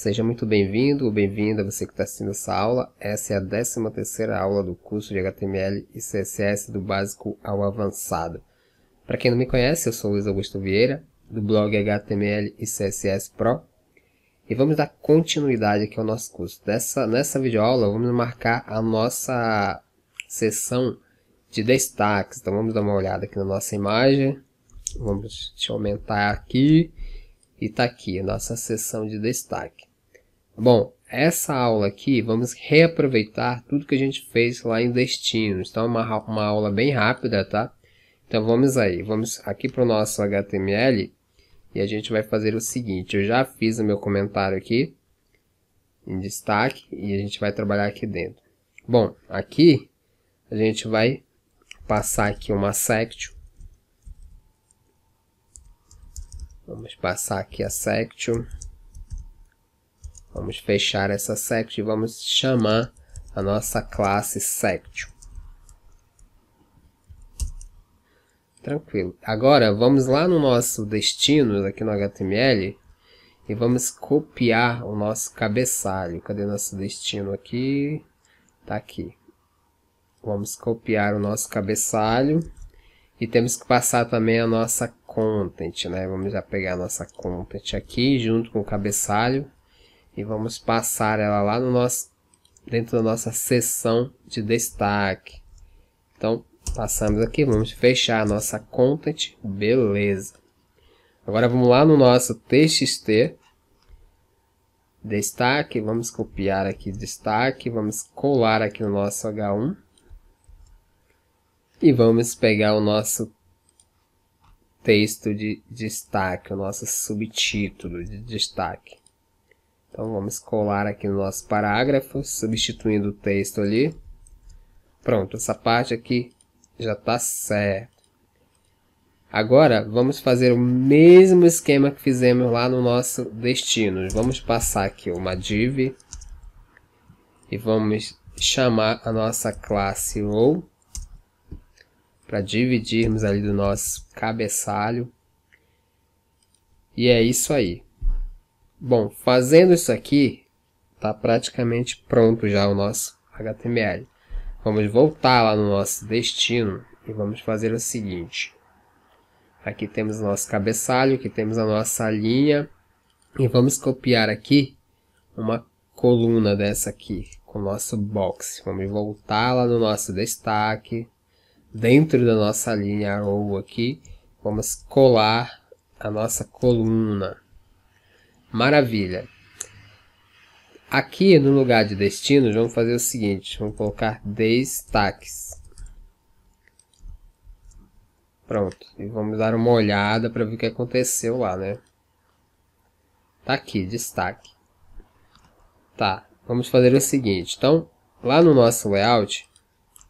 Seja muito bem-vindo ou bem-vinda você que está assistindo essa aula. Essa é a 13 terceira aula do curso de HTML e CSS do básico ao avançado. Para quem não me conhece, eu sou Luiz Augusto Vieira, do blog HTML e CSS Pro. E vamos dar continuidade aqui ao nosso curso. Nessa, nessa videoaula, vamos marcar a nossa sessão de destaques. Então vamos dar uma olhada aqui na nossa imagem. Vamos aumentar aqui. E está aqui a nossa sessão de destaque. Bom, essa aula aqui, vamos reaproveitar tudo que a gente fez lá em destinos. Então, é uma, uma aula bem rápida, tá? Então, vamos aí. Vamos aqui para o nosso HTML e a gente vai fazer o seguinte. Eu já fiz o meu comentário aqui em destaque e a gente vai trabalhar aqui dentro. Bom, aqui a gente vai passar aqui uma section. Vamos passar aqui a section. Vamos fechar essa sect e vamos chamar a nossa classe sect. Tranquilo. Agora, vamos lá no nosso destino, aqui no HTML, e vamos copiar o nosso cabeçalho. Cadê nosso destino aqui? Tá aqui. Vamos copiar o nosso cabeçalho. E temos que passar também a nossa content, né? Vamos já pegar a nossa content aqui, junto com o cabeçalho e vamos passar ela lá no nosso, dentro da nossa seção de destaque. Então, passamos aqui, vamos fechar a nossa content, beleza. Agora vamos lá no nosso txt, destaque, vamos copiar aqui destaque, vamos colar aqui no nosso H1 e vamos pegar o nosso texto de destaque, o nosso subtítulo de destaque. Então vamos colar aqui no nosso parágrafo, substituindo o texto ali. Pronto, essa parte aqui já está certa. Agora, vamos fazer o mesmo esquema que fizemos lá no nosso destino. Vamos passar aqui uma div e vamos chamar a nossa classe row para dividirmos ali do nosso cabeçalho. E é isso aí. Bom, fazendo isso aqui, está praticamente pronto já o nosso HTML. Vamos voltar lá no nosso destino e vamos fazer o seguinte. Aqui temos o nosso cabeçalho, aqui temos a nossa linha. E vamos copiar aqui uma coluna dessa aqui, com o nosso box. Vamos voltar lá no nosso destaque, dentro da nossa linha arrow aqui. Vamos colar a nossa coluna. Maravilha. Aqui no lugar de destinos, vamos fazer o seguinte, vamos colocar destaques. Pronto, e vamos dar uma olhada para ver o que aconteceu lá, né? Tá aqui, destaque. Tá, vamos fazer o seguinte, então, lá no nosso layout,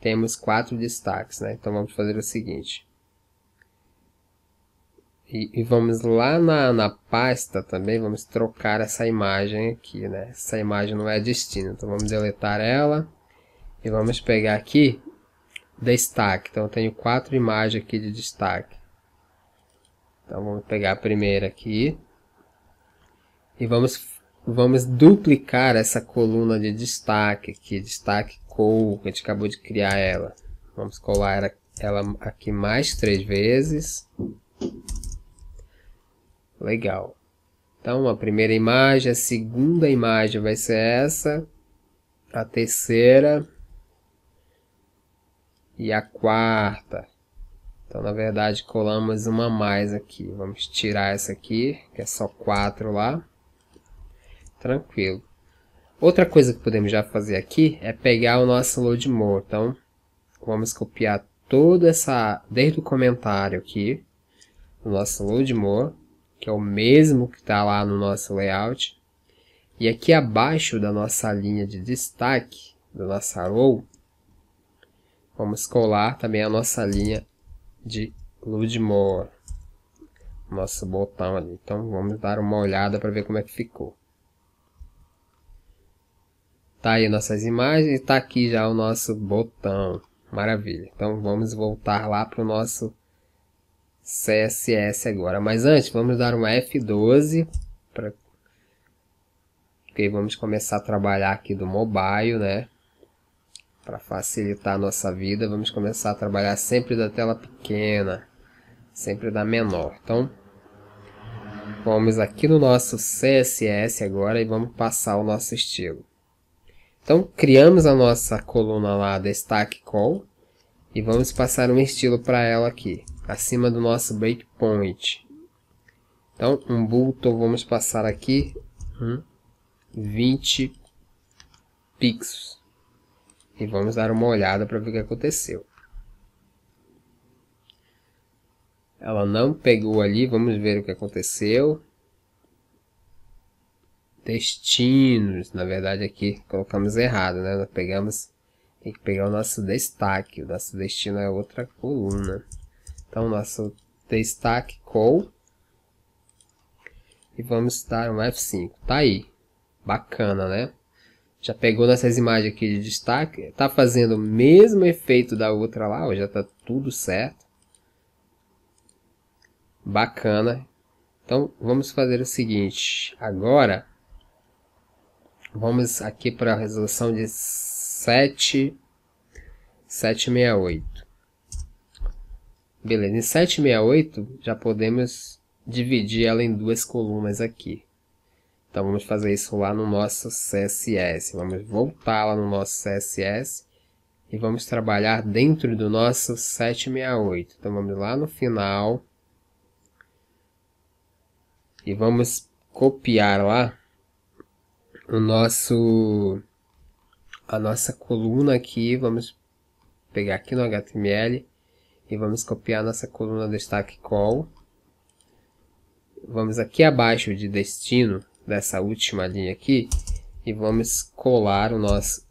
temos quatro destaques, né? Então vamos fazer o seguinte. E, e, vamos lá na, na pasta também, vamos trocar essa imagem aqui, né? Essa imagem não é destino, então vamos deletar ela. E vamos pegar aqui, destaque. Então eu tenho quatro imagens aqui de destaque. Então vamos pegar a primeira aqui. E vamos, vamos duplicar essa coluna de destaque aqui, destaque col, que a gente acabou de criar ela. Vamos colar ela aqui mais três vezes. Legal. Então, a primeira imagem, a segunda imagem vai ser essa, a terceira e a quarta. Então, na verdade, colamos uma mais aqui. Vamos tirar essa aqui, que é só quatro lá. Tranquilo. Outra coisa que podemos já fazer aqui é pegar o nosso load more. Então, vamos copiar toda essa, desde o comentário aqui, o nosso load more que é o mesmo que está lá no nosso layout. E aqui abaixo da nossa linha de destaque, da nossa row, vamos colar também a nossa linha de Ludmore, nosso botão ali. Então vamos dar uma olhada para ver como é que ficou. Tá aí nossas imagens e tá aqui já o nosso botão. Maravilha. Então vamos voltar lá para o nosso CSS agora. Mas antes, vamos dar um F12. Pra... Ok, vamos começar a trabalhar aqui do mobile, né? Para facilitar a nossa vida, vamos começar a trabalhar sempre da tela pequena, sempre da menor. Então, vamos aqui no nosso CSS agora e vamos passar o nosso estilo. Então, criamos a nossa coluna lá, destaque call, e vamos passar um estilo para ela aqui acima do nosso breakpoint. Então, um button, vamos passar aqui, um, 20 pixels. E vamos dar uma olhada para ver o que aconteceu. Ela não pegou ali, vamos ver o que aconteceu. Destinos, na verdade aqui colocamos errado, né? Nós pegamos, tem que pegar o nosso destaque, o nosso destino é outra coluna. Então, nosso destaque call. E vamos dar um F5. Tá aí. Bacana, né? Já pegou nessas imagens aqui de destaque. Tá fazendo o mesmo efeito da outra lá. Ó, já tá tudo certo. Bacana. Então, vamos fazer o seguinte. Agora, vamos aqui para a resolução de 7, 768. Beleza, em 768 já podemos dividir ela em duas colunas aqui. Então vamos fazer isso lá no nosso CSS. Vamos voltar lá no nosso CSS e vamos trabalhar dentro do nosso 768. Então vamos lá no final e vamos copiar lá o nosso a nossa coluna aqui, vamos pegar aqui no HTML e vamos copiar nossa coluna destaque call. Vamos aqui abaixo de destino dessa última linha aqui e vamos colar o nosso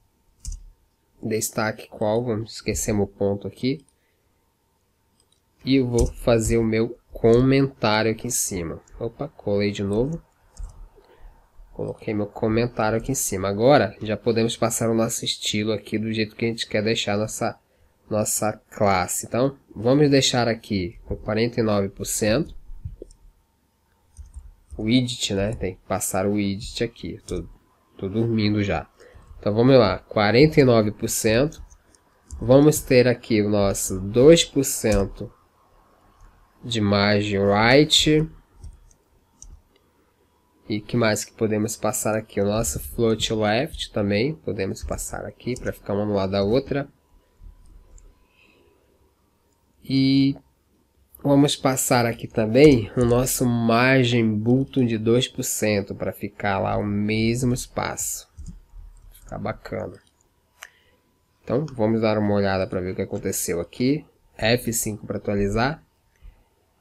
destaque qual, vamos esquecer o ponto aqui. E eu vou fazer o meu comentário aqui em cima. Opa, colei de novo. Coloquei meu comentário aqui em cima. Agora, já podemos passar o nosso estilo aqui do jeito que a gente quer deixar nossa nossa classe. Então, vamos deixar aqui com 49%. O widget, né? Tem que passar o widget aqui. Tô, dormindo já. Então, vamos lá. 49%. Vamos ter aqui o nosso 2% de margem right. E que mais que podemos passar aqui? O nosso float left também. Podemos passar aqui para ficar uma do lado da outra. E vamos passar aqui também o nosso margem bulto de 2% para ficar lá o mesmo espaço. Ficar bacana. Então vamos dar uma olhada para ver o que aconteceu aqui. F5 para atualizar.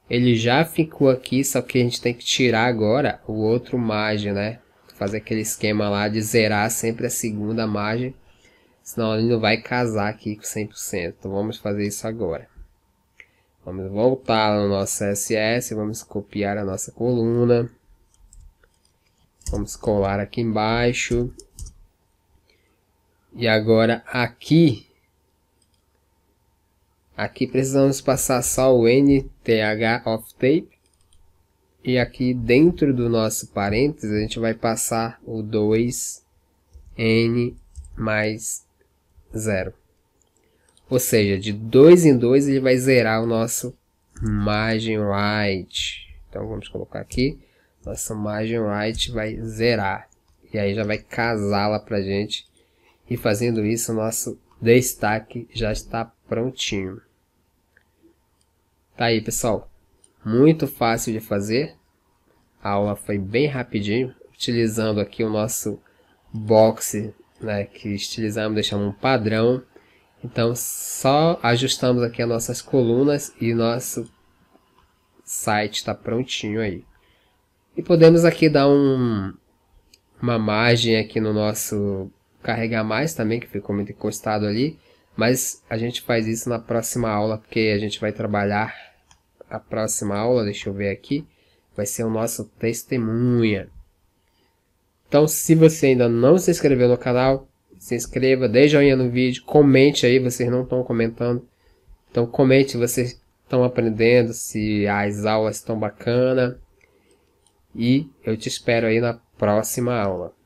Ele já ficou aqui, só que a gente tem que tirar agora o outro margem, né? Fazer aquele esquema lá de zerar sempre a segunda margem. Senão ele não vai casar aqui com 100%. Então vamos fazer isso agora. Vamos voltar no nosso CSS, vamos copiar a nossa coluna. Vamos colar aqui embaixo. E agora aqui, aqui precisamos passar só o nth of tape. E aqui dentro do nosso parênteses, a gente vai passar o 2n mais 0. Ou seja, de dois em dois ele vai zerar o nosso margin right. Então vamos colocar aqui. Nossa margin right vai zerar. E aí já vai casá-la para gente. E fazendo isso, o nosso destaque já está prontinho. Tá aí, pessoal. Muito fácil de fazer. A aula foi bem rapidinho. Utilizando aqui o nosso box né, que estilizamos, deixamos um padrão então só ajustamos aqui as nossas colunas e nosso site está prontinho aí. E podemos aqui dar um, uma margem aqui no nosso carregar mais também, que ficou muito encostado ali. Mas a gente faz isso na próxima aula, porque a gente vai trabalhar a próxima aula, deixa eu ver aqui, vai ser o nosso testemunha. Então, se você ainda não se inscreveu no canal, se inscreva, dê joinha no vídeo, comente aí, vocês não estão comentando. Então comente, vocês estão aprendendo, se as aulas estão bacanas. E eu te espero aí na próxima aula.